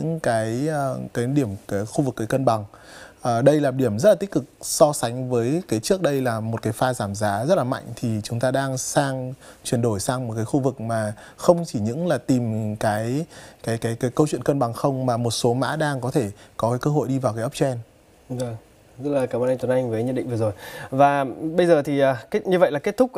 những cái ờ, cái điểm cái khu vực cái cân bằng à, đây là điểm rất là tích cực so sánh với cái trước đây là một cái pha giảm giá rất là mạnh thì chúng ta đang sang chuyển đổi sang một cái khu vực mà không chỉ những là tìm cái cái cái cái câu chuyện cân bằng không mà một số mã đang có thể có cái cơ hội đi vào cái uptrend. Vâng, rất là cảm ơn anh Tuấn Anh với nhận định vừa rồi. Và bây giờ thì ờ, như vậy là kết thúc